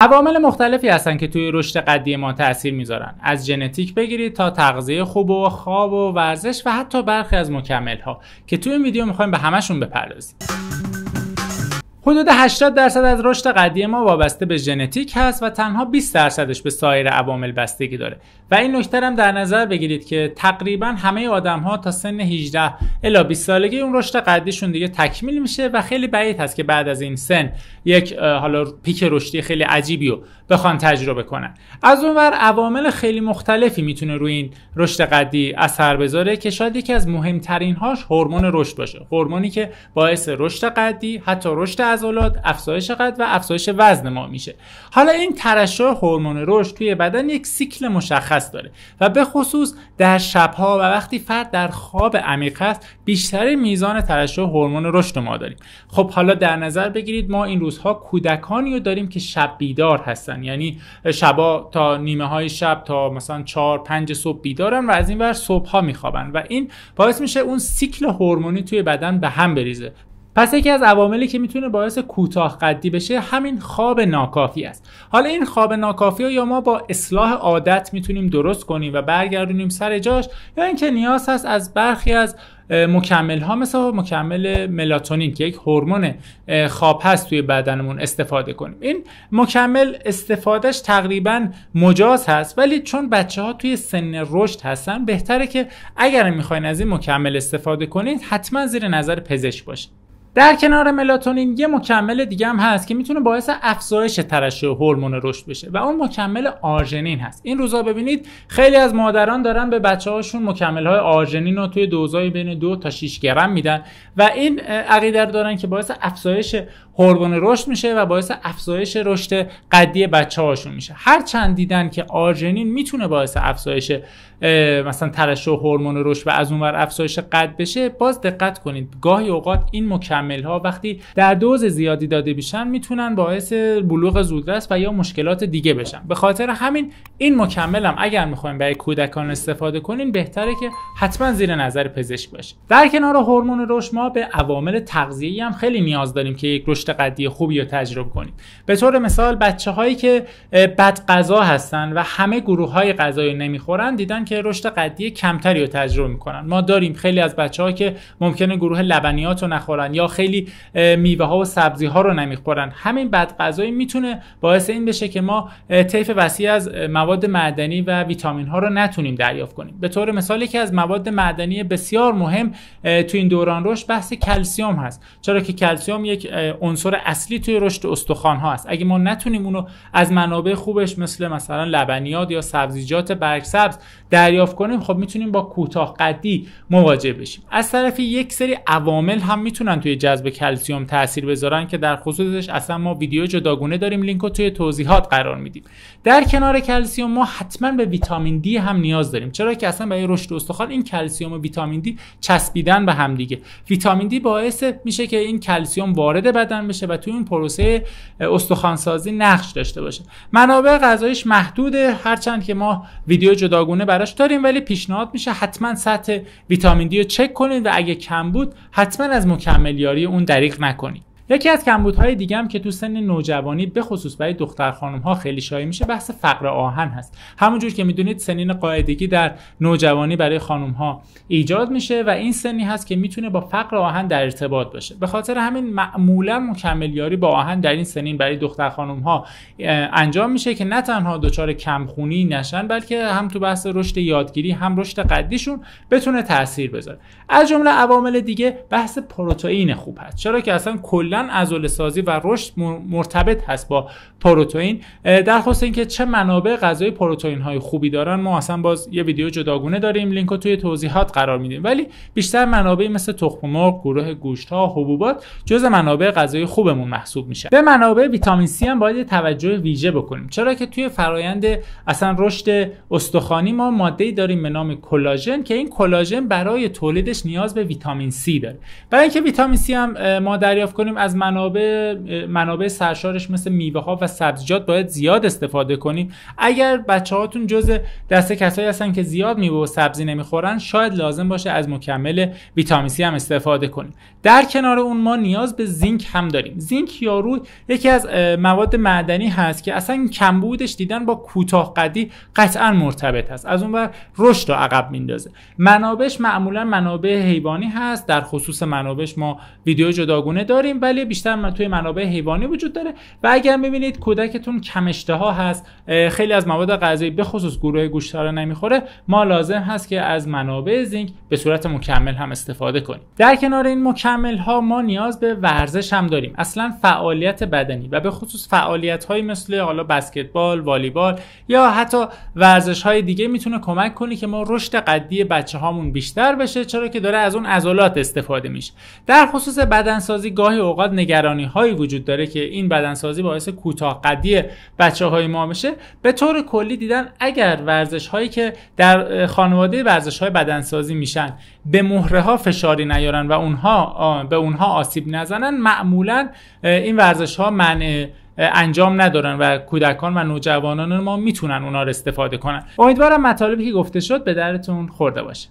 عوامل مختلفی هستن که توی رشد قدی ما تاثیر میذارن از ژنتیک بگیرید تا تغذیه خوب و خواب و ورزش و حتی برخی از مکمل ها که توی این ویدیو میخوایم به همشون بپردازیم حدود 80 درصد از رشد قدی ما وابسته به ژنتیک هست و تنها 20 درصدش به سایر عوامل بستگی داره و این نکته هم در نظر بگیرید که تقریبا همه آدم ها تا سن 18 الا 20 سالگی اون رشد قدیشون دیگه تکمیل میشه و خیلی بعید هست که بعد از این سن یک حالا پیک رشدی خیلی عجیبی رو بخوان تجربه کنن از اونور عوامل خیلی مختلفی میتونه روی این رشد قدی اثر بذاره که شاید یکی از مهمترین هاش هورمون رشد باشه هورمونی که باعث رشد قدی حتی رشد عضلات افزایش قد و افزایش وزن ما میشه حالا این ترشح هورمون رشد توی بدن یک سیکل مشخص داره و به خصوص در شبها و وقتی فرد در خواب عمیق است بیشتر میزان ترشح هورمون رشد ما داریم خب حالا در نظر بگیرید ما این روزها کودکانی رو داریم که شب بیدار هستن یعنی شبا تا نیمه های شب تا مثلا 4 5 صبح بیدارن و از این ور صبح ها میخوابن و این باعث میشه اون سیکل هورمونی توی بدن به هم بریزه پس یکی از عواملی که میتونه باعث کوتاه قدی بشه همین خواب ناکافی است حالا این خواب ناکافی رو یا ما با اصلاح عادت میتونیم درست کنیم و برگردونیم سر جاش یا اینکه نیاز هست از برخی از مکمل ها مثل مکمل ملاتونین که یک هورمون خواب هست توی بدنمون استفاده کنیم این مکمل استفادهش تقریبا مجاز هست ولی چون بچه ها توی سن رشد هستن بهتره که اگر میخواین از این مکمل استفاده کنید حتما زیر نظر پزشک باشید در کنار ملاتونین یه مکمل دیگه هم هست که میتونه باعث افزایش ترشح هورمون رشد بشه و اون مکمل آرژنین هست این روزا ببینید خیلی از مادران دارن به بچه هاشون مکمل های آرژنین رو توی دوزای بین دو تا 6 گرم میدن و این عقیده دارن که باعث افزایش هورمون رشد میشه و باعث افزایش رشد قدی بچه هاشون میشه هر چند دیدن که آرژنین میتونه باعث افزایش مثلا ترشح هورمون رشد و از اونور افزایش قد بشه باز دقت کنید گاهی اوقات این مکمل مکمل ها وقتی در دوز زیادی داده میشن میتونن باعث بلوغ زودرس و یا مشکلات دیگه بشن به خاطر همین این مکمل هم اگر میخوایم برای کودکان استفاده کنیم بهتره که حتما زیر نظر پزشک باشه در کنار هورمون رشد ما به عوامل تغذیه‌ای هم خیلی نیاز داریم که یک رشد قدی خوبی رو تجربه کنیم به طور مثال بچه هایی که بد غذا هستن و همه گروه های غذایی نمیخورن دیدن که رشد قدی کمتری رو تجربه میکنن ما داریم خیلی از بچه که ممکنه گروه لبنیات رو نخورن یا خیلی میوه ها و سبزی ها رو نمیخورن همین بد غذایی میتونه باعث این بشه که ما طیف وسیع از مواد معدنی و ویتامین ها رو نتونیم دریافت کنیم به طور مثال یکی از مواد معدنی بسیار مهم تو این دوران رشد بحث کلسیوم هست چرا که کلسیوم یک عنصر اصلی توی رشد استخوان ها هست اگه ما نتونیم اونو از منابع خوبش مثل مثلا لبنیات یا سبزیجات برگ سبز دریافت کنیم خب میتونیم با کوتاه قدی مواجه بشیم از طرفی یک سری عوامل هم میتونن توی جذب کلسیوم تاثیر بذارن که در خصوصش اصلا ما ویدیو جداگونه داریم لینک رو توی توضیحات قرار میدیم در کنار کلسیوم ما حتما به ویتامین دی هم نیاز داریم چرا که اصلا برای رشد استخوان این کلسیوم و ویتامین دی چسبیدن به هم دیگه ویتامین دی باعث میشه که این کلسیوم وارد بدن بشه و توی این پروسه استخوان سازی نقش داشته باشه منابع غذاییش محدوده هرچند که ما ویدیو جداگونه براش داریم ولی پیشنهاد میشه حتما سطح ویتامین دی رو چک کنید و اگه کم بود حتما از مکمل رفتاری اون دریغ نکنید یکی از کمبودهای دیگه هم که تو سن نوجوانی به خصوص برای دختر خانم ها خیلی شایع میشه بحث فقر آهن هست همونجور که میدونید سنین قاعدگی در نوجوانی برای خانم ها ایجاد میشه و این سنی هست که میتونه با فقر آهن در ارتباط باشه به خاطر همین معمولا مکملیاری با آهن در این سنین برای دختر خانم ها انجام میشه که نه تنها دچار کمخونی نشن بلکه هم تو بحث رشد یادگیری هم رشد قدیشون بتونه تاثیر بذاره از جمله عوامل دیگه بحث پروتئین خوب چرا که اصلا کلا از عضله سازی و رشد مرتبط هست با پروتئین در خصوص اینکه چه منابع غذایی پروتئین های خوبی دارن ما اصلا باز یه ویدیو جداگونه داریم لینک رو توی توضیحات قرار میدیم ولی بیشتر منابع مثل تخم مرغ گروه گوشت ها حبوبات جز منابع غذایی خوبمون محسوب میشه. به منابع ویتامین C هم باید توجه ویژه بکنیم چرا که توی فرایند اصلا رشد استخوانی ما ماده داریم به نام کلاژن که این کلاژن برای تولیدش نیاز به ویتامین C داره برای اینکه ویتامین C هم ما دریافت کنیم از منابع منابع سرشارش مثل میوه ها و سبزیجات باید زیاد استفاده کنیم اگر بچه هاتون جز دسته کسایی هستن که زیاد میوه و سبزی نمیخورن شاید لازم باشه از مکمل ویتامین سی هم استفاده کنیم در کنار اون ما نیاز به زینک هم داریم زینک یارو یکی از مواد معدنی هست که اصلا کمبودش دیدن با کوتاه قدی قطعا مرتبط هست از اون بر رشد رو عقب میندازه منابعش معمولا منابع حیوانی هست در خصوص منابعش ما ویدیو جداگونه داریم بیشتر من توی منابع حیوانی وجود داره و اگر میبینید کودکتون کم اشتها هست خیلی از مواد غذایی به خصوص گروه رو نمیخوره ما لازم هست که از منابع زینک به صورت مکمل هم استفاده کنیم در کنار این مکمل ها ما نیاز به ورزش هم داریم اصلا فعالیت بدنی و به خصوص فعالیت های مثل حالا بسکتبال والیبال یا حتی ورزش های دیگه میتونه کمک کنه که ما رشد قدی بچه هامون بیشتر بشه چرا که داره از اون عضلات استفاده میشه در خصوص بدنسازی گاهی اوقات نگرانی هایی وجود داره که این بدنسازی باعث کوتاهقدی بچه های ما میشه به طور کلی دیدن اگر ورزش هایی که در خانواده ورزش های بدنسازی میشن به مهره ها فشاری نیارن و اونها به اونها آسیب نزنن معمولا این ورزش ها منع انجام ندارن و کودکان و نوجوانان ما میتونن اونا را استفاده کنن امیدوارم مطالبی که گفته شد به درتون خورده باشه